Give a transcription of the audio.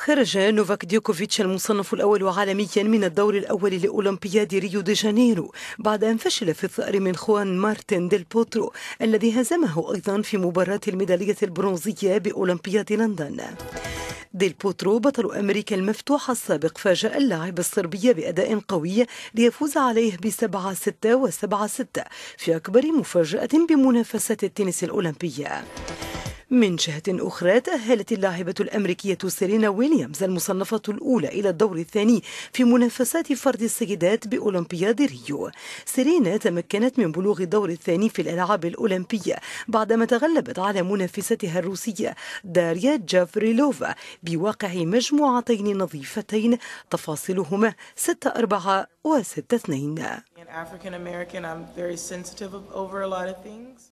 خرج نوفاك ديوكوفيتش المصنف الأول عالميا من الدور الأول لأولمبياد ريو دي جانيرو بعد أن فشل في الثأر من خوان مارتن ديل بوترو الذي هزمه أيضا في مباراة الميدالية البرونزية بأولمبياد لندن ديل بوترو بطل أمريكا المفتوحة السابق فاجأ اللاعب الصربي بأداء قوي ليفوز عليه بسبعة ستة وسبعة ستة في أكبر مفاجأة بمنافسة التنس الأولمبية من جهة أخرى تأهلت اللاعبة الأمريكية سيرينا ويليامز المصنفة الأولى إلى الدور الثاني في منافسات فرد السيدات بأولمبياد ريو سيرينا تمكنت من بلوغ الدور الثاني في الألعاب الأولمبية بعدما تغلبت على منافستها الروسية داريا جافريلوفا بواقع مجموعتين نظيفتين تفاصيلهما 6 4 و 6 2